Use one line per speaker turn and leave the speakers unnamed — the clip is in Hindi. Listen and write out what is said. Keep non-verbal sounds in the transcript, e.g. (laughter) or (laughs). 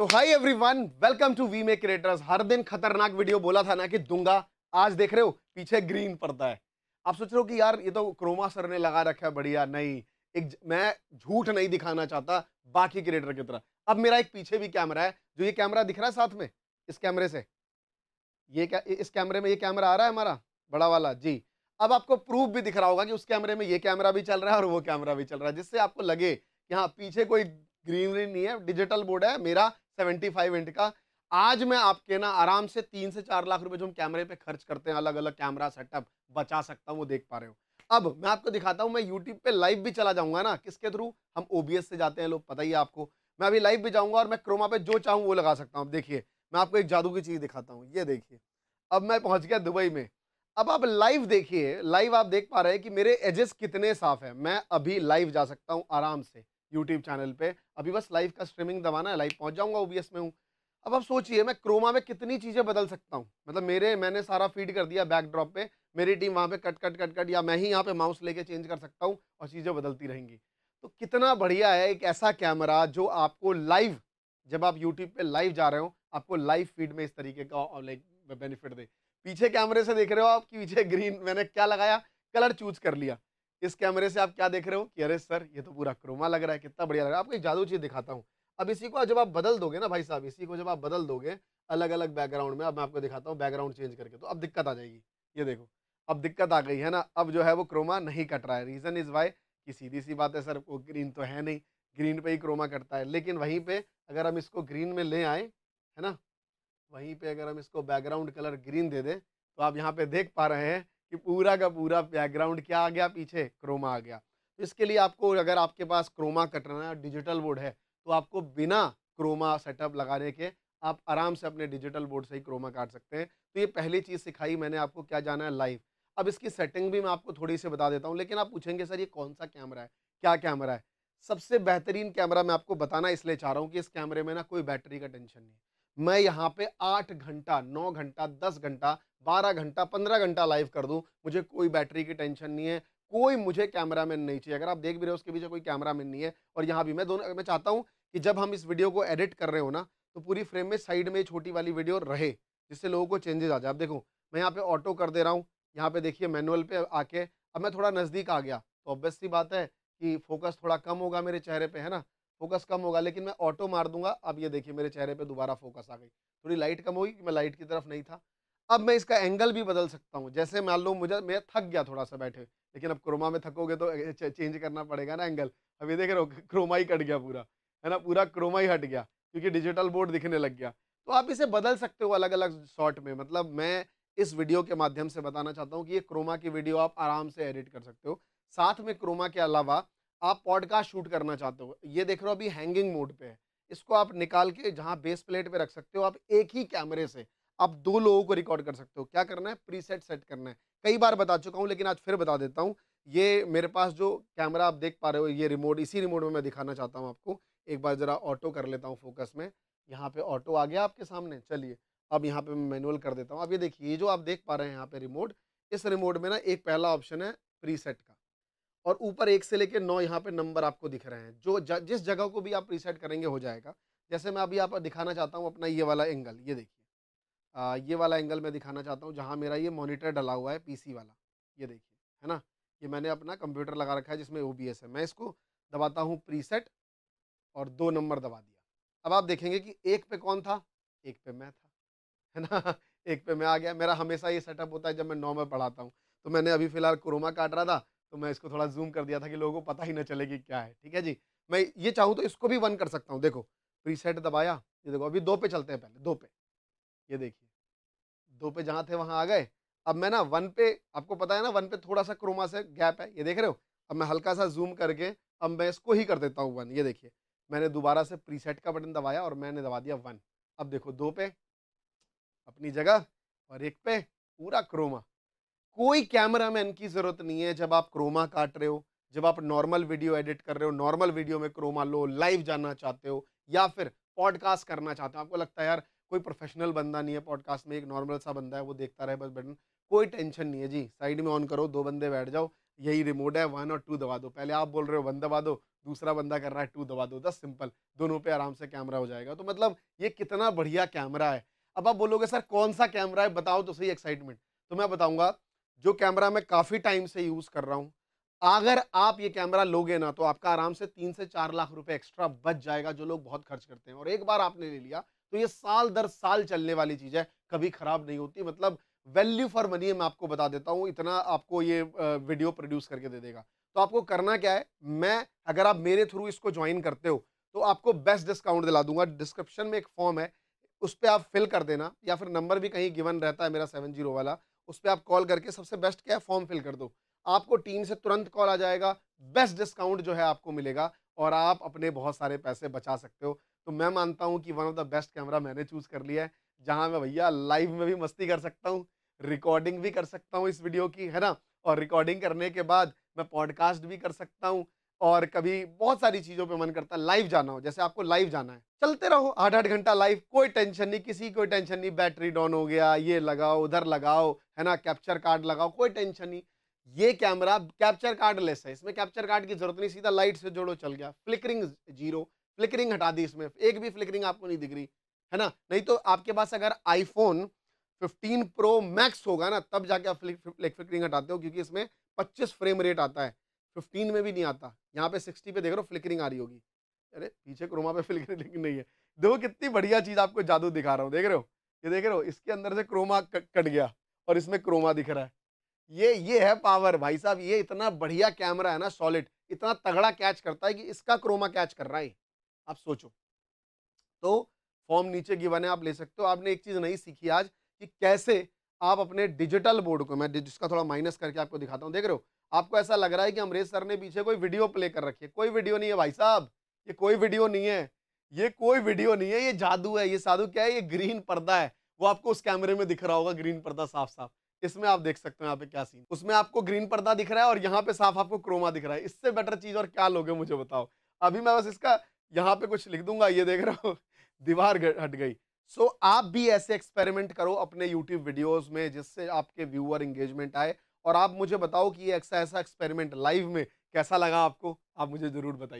तो hi everyone welcome to we may creators हर दिन खतरनाक वीडियो बोला था ना कि दूंगा आज देख रहे हो पीछे ग्रीन पड़ता है आप सोच रहे हो कि यार ये तो क्रोमा सर ने लगा रखा है बढ़िया नहीं एक मैं झूठ नहीं दिखाना चाहता बाकी क्रिएटर की तरह अब मेरा एक पीछे भी कैमरा है जो ये कैमरा दिख रहा है साथ में इस कैमरे से ये क्या इस कैमरे में ये कैमरा आ रहा है हमारा बड़ा वाला जी अब आपको प्रूफ भी दिख रहा होगा कि उस कैमरे में ये कैमरा भी चल रहा है और वो कैमरा भी चल रहा है जिससे आपको लगे कि हाँ पीछे कोई ग्रीनरी नहीं है डिजिटल बोर्ड है मेरा सेवेंटी फाइव इंट का आज मैं आपके ना आराम से तीन से चार लाख रुपए जो हम कैमरे पे खर्च करते हैं अलग अलग कैमरा सेटअप बचा सकता हूँ वो देख पा रहे हो अब मैं आपको दिखाता हूँ मैं यूट्यूब पे लाइव भी चला जाऊंगा ना किसके थ्रू हम ओबीएस से जाते हैं लोग पता ही है आपको मैं अभी लाइव भी जाऊँगा और मैं क्रोमा पे जो चाहूँ वो लगा सकता हूँ देखिए मैं आपको एक जादू की चीज़ दिखाता हूँ ये देखिए अब मैं पहुँच गया दुबई में अब आप लाइव देखिए लाइव आप देख पा रहे हैं कि मेरे एजेस कितने साफ हैं मैं अभी लाइव जा सकता हूँ आराम से यूट्यूब चैनल पे अभी बस लाइव का स्ट्रीमिंग दबाना है लाइव पहुंच जाऊंगा ओबीएस में हूँ अब आप सोचिए मैं क्रोमा में कितनी चीज़ें बदल सकता हूँ मतलब मेरे मैंने सारा फीड कर दिया बैकड्रॉप पे मेरी टीम वहाँ पे कट कट कट कट या मैं ही यहाँ पे माउस लेके चेंज कर सकता हूँ और चीज़ें बदलती रहेंगी तो कितना बढ़िया है एक ऐसा कैमरा जो आपको लाइव जब आप यूट्यूब पे लाइव जा रहे हो आपको लाइव फीड में इस तरीके का लाइक बेनिफिट दे पीछे कैमरे से देख रहे हो आप कि पीछे ग्रीन मैंने क्या लगाया कलर चूज कर लिया इस कैमरे से आप क्या देख रहे हो कि अरे सर ये तो पूरा क्रोमा लग रहा है कितना बढ़िया लग रहा है आपको एक जादू चीज़ दिखाता हूँ अब इसी को जब आप बदल दोगे ना भाई साहब इसी को जब आप बदल दोगे अलग अलग बैकग्राउंड में अब मैं आपको दिखाता हूँ बैकग्राउंड चेंज करके तो अब दिक्कत आ जाएगी ये देखो अब दिक्कत आ गई है ना अब जो है वो क्रोमा नहीं कट रहा है रीज़न इज़ वाई कि सीधी सी बात है सर वो ग्रीन तो है नहीं ग्रीन पे ही क्रोमा कटता है लेकिन वहीं पे अगर हम इसको ग्रीन में ले आए है ना वहीं पे अगर हम इसको बैकग्राउंड कलर ग्रीन दे दें तो आप यहाँ पे देख पा रहे हैं कि पूरा का पूरा बैकग्राउंड क्या आ गया पीछे क्रोमा आ गया तो इसके लिए आपको अगर आपके पास क्रोमा कटना है डिजिटल बोर्ड है तो आपको बिना क्रोमा सेटअप लगाने के आप आराम से अपने डिजिटल बोर्ड से ही क्रोमा काट सकते हैं तो ये पहली चीज़ सिखाई मैंने आपको क्या जाना है लाइव अब इसकी सेटिंग भी मैं आपको थोड़ी सी बता देता हूँ लेकिन आप पूछेंगे सर ये कौन सा कैमरा है क्या कैमरा है सबसे बेहतरीन कैमरा मैं आपको बताना इसलिए चाह रहा हूँ कि इस कैमरे में ना कोई बैटरी का टेंशन नहीं मैं यहाँ पे आठ घंटा नौ घंटा दस घंटा बारह घंटा पंद्रह घंटा लाइव कर दूँ मुझे कोई बैटरी की टेंशन नहीं है कोई मुझे कैमरा मैन नहीं चाहिए अगर आप देख भी रहे हो उसके पीछे कोई कैमरा मैन नहीं है और यहाँ भी मैं दोनों मैं चाहता हूँ कि जब हम इस वीडियो को एडिट कर रहे हो ना तो पूरी फ्रेम में साइड में छोटी वाली वीडियो रहे जिससे लोगों को चेंजेस आ जाए आप देखो मैं यहाँ पे ऑटो कर दे रहा हूँ यहाँ पे देखिए मैनुअल पे आके अब मैं थोड़ा नज़दीक आ गया तो ऑब्वियसली बात है कि फोकस थोड़ा कम होगा मेरे चेहरे पे है ना फोकस कम होगा लेकिन मैं ऑटो मार दूंगा अब ये देखिए मेरे चेहरे पे दोबारा फोकस आ गई थोड़ी लाइट कम होगी मैं लाइट की तरफ नहीं था अब मैं इसका एंगल भी बदल सकता हूँ जैसे मान लो मुझे मैं थक गया थोड़ा सा बैठे लेकिन अब क्रोमा में थकोगे तो चेंज करना पड़ेगा ना एंगल अब ये देख रहे हो क्रोमा ही कट गया पूरा है ना पूरा क्रोमा ही हट गया क्योंकि डिजिटल बोर्ड दिखने लग गया तो आप इसे बदल सकते हो अलग अलग शॉर्ट में मतलब मैं इस वीडियो के माध्यम से बताना चाहता हूँ कि ये क्रोमा की वीडियो आप आराम से एडिट कर सकते हो साथ में क्रोमा के अलावा आप पॉडकास्ट शूट करना चाहते हो ये देख रहे हो अभी हैंगिंग मोड पे है इसको आप निकाल के जहाँ बेस प्लेट पे रख सकते हो आप एक ही कैमरे से आप दो लोगों को रिकॉर्ड कर सकते हो क्या करना है प्रीसेट सेट करना है कई बार बता चुका हूँ लेकिन आज फिर बता देता हूँ ये मेरे पास जो कैमरा आप देख पा रहे हो ये रिमोट इसी रिमोट में मैं दिखाना चाहता हूँ आपको एक बार ज़रा ऑटो कर लेता हूँ फोकस में यहाँ पे ऑटो आ गया आपके सामने चलिए अब यहाँ पे मैं मैनुअल कर देता हूँ अब ये देखिए ये जो आप देख पा रहे हैं यहाँ पे रिमोट इस रिमोट में ना एक पहला ऑप्शन है प्रीसेट का और ऊपर एक से लेकर नौ यहाँ पे नंबर आपको दिख रहे हैं जो जिस जगह को भी आप रीसेट करेंगे हो जाएगा जैसे मैं अभी आप दिखाना चाहता हूँ अपना ये वाला एंगल ये देखिए ये वाला एंगल मैं दिखाना चाहता हूँ जहाँ मेरा ये मॉनिटर डला हुआ है पीसी वाला ये देखिए है ना ये मैंने अपना कंप्यूटर लगा रखा है जिसमें ओ है मैं इसको दबाता हूँ प्रीसेट और दो नंबर दबा दिया अब आप देखेंगे कि एक पे कौन था एक पे मैं था है ना (laughs) एक पे मैं आ गया मेरा हमेशा ये सेटअप होता है जब मैं नौ में पढ़ाता हूँ तो मैंने अभी फ़िलहाल क्रोमा काट रहा था तो मैं इसको थोड़ा जूम कर दिया था कि लोगों को पता ही ना चले कि क्या है ठीक है जी मैं ये चाहूँ तो इसको भी वन कर सकता हूँ देखो प्रीसेट दबाया ये देखो अभी दो पे चलते हैं पहले दो पे ये देखिए दो पे जहाँ थे वहाँ आ गए अब मैं ना वन पे आपको पता है ना वन पे थोड़ा सा क्रोमा से गैप है ये देख रहे हो अब मैं हल्का सा जूम करके अब मैं इसको ही कर देता हूँ वन ये देखिए मैंने दोबारा से प्रीसेट का बटन दबाया और मैंने दबा दिया वन अब देखो दो पे अपनी जगह और एक पे पूरा क्रोमा कोई कैमरा मैन की ज़रूरत नहीं है जब आप क्रोमा काट रहे हो जब आप नॉर्मल वीडियो एडिट कर रहे हो नॉर्मल वीडियो में क्रोमा लो लाइव जाना चाहते हो या फिर पॉडकास्ट करना चाहते हो आपको लगता है यार कोई प्रोफेशनल बंदा नहीं है पॉडकास्ट में एक नॉर्मल सा बंदा है वो देखता रहे बस बटन कोई टेंशन नहीं है जी साइड में ऑन करो दो बंदे बैठ जाओ यही रिमोट है वन और टू दबा दो पहले आप बोल रहे हो वन दबा दो दूसरा बंदा कर रहा है टू दबा दो दस सिंपल दोनों पे आराम से कैमरा हो जाएगा तो मतलब ये कितना बढ़िया कैमरा है अब आप बोलोगे सर कौन सा कैमरा है बताओ तो सही एक्साइटमेंट तो मैं बताऊंगा जो कैमरा मैं काफ़ी टाइम से यूज़ कर रहा हूँ अगर आप ये कैमरा लोगे ना तो आपका आराम से तीन से चार लाख रुपए एक्स्ट्रा बच जाएगा जो लोग बहुत खर्च करते हैं और एक बार आपने ले लिया तो ये साल दर साल चलने वाली चीज़ है कभी ख़राब नहीं होती मतलब वैल्यू फॉर मनी मैं आपको बता देता हूँ इतना आपको ये वीडियो प्रोड्यूस करके दे देगा तो आपको करना क्या है मैं अगर आप मेरे थ्रू इसको ज्वाइन करते हो तो आपको बेस्ट डिस्काउंट दिला दूंगा डिस्क्रिप्शन में एक फॉर्म है उस पर आप फिल कर देना या फिर नंबर भी कहीं गिवन रहता है मेरा सेवन जीरो वाला उस पर आप कॉल करके सबसे बेस्ट क्या है फॉर्म फिल कर दो आपको टीम से तुरंत कॉल आ जाएगा बेस्ट डिस्काउंट जो है आपको मिलेगा और आप अपने बहुत सारे पैसे बचा सकते हो तो मैं मानता हूँ कि one of the best camera मैंने चूज़ कर लिया है जहाँ मैं भैया लाइव में भी मस्ती कर सकता हूँ रिकॉर्डिंग भी कर सकता हूँ इस वीडियो की है ना और रिकॉर्डिंग करने के बाद मैं पॉडकास्ट भी कर सकता हूँ और कभी बहुत सारी चीज़ों पे मन करता है लाइव जाना हो जैसे आपको लाइव जाना है चलते रहो आठ आठ घंटा लाइव कोई टेंशन नहीं किसी कोई टेंशन नहीं बैटरी डाउन हो गया ये लगाओ उधर लगाओ है ना कैप्चर कार्ड लगाओ कोई टेंशन नहीं ये कैमरा कैप्चर कार्ड लेस है इसमें कैप्चर कार्ड की जरूरत नहीं सीधा लाइट से जोड़ो चल गया फ्लिकरिंग जीरो फ्लिकरिंग हटा दी इसमें एक भी फ्लिकरिंग आपको नहीं दिख रही है ना नहीं तो आपके पास अगर आईफोन 15 प्रो मैक्स होगा ना तब जाके आप फ्लिक फ्लिकरिंग हटाते हो क्योंकि इसमें 25 फ्रेम रेट आता है फिफ्टीन में भी नहीं आता यहाँ पे सिक्सटी पे देख रहे हो फ्लिकरिंग आ रही होगी अरे पीछे क्रोमा पे फ्लिकरिंग नहीं है देखो कितनी बढ़िया चीज़ आपको जादू दिखा रहा हूँ देख रहे हो ये देख रहे हो इसके अंदर से क्रोमा कट गया और इसमें क्रोमा दिख रहा है ये ये है पावर भाई साहब ये इतना बढ़िया कैमरा है ना सॉलिड इतना तगड़ा कैच करता है कि इसका क्रोमा कैच कर रहा है आप सोचो तो फॉर्म नीचे की बने आप ले सकते हो आपने एक चीज़ नहीं सीखी आज कि कैसे आप अपने डिजिटल बोर्ड को मैं जिसका थोड़ा माइनस करके आपको दिखाता हूँ देख रहे हो आपको ऐसा लग रहा है कि अमरेश सर ने पीछे कोई वीडियो प्ले कर रखी है कोई वीडियो नहीं है भाई साहब ये कोई वीडियो नहीं है ये कोई वीडियो नहीं है ये जादू है ये साधु क्या है ये ग्रीन पर्दा है वो आपको उस कैमरे में दिख रहा होगा ग्रीन पर्दा साफ साफ इसमें आप देख सकते हो यहाँ पे क्या सीन उसमें आपको ग्रीन पर्दा दिख रहा है और यहाँ पे साफ आपको क्रोमा दिख रहा है इससे बेटर चीज और क्या लोगे मुझे बताओ अभी मैं बस इसका यहाँ पे कुछ लिख दूंगा ये देख रहा हूँ (laughs) दीवार हट गई सो so, आप भी ऐसे एक्सपेरिमेंट करो अपने यूट्यूब वीडियोज में जिससे आपके व्यूअर इंगेजमेंट आए और आप मुझे बताओ कि ये ऐसा ऐसा एक्सपेरिमेंट लाइव में कैसा लगा आपको आप मुझे ज़रूर बताइए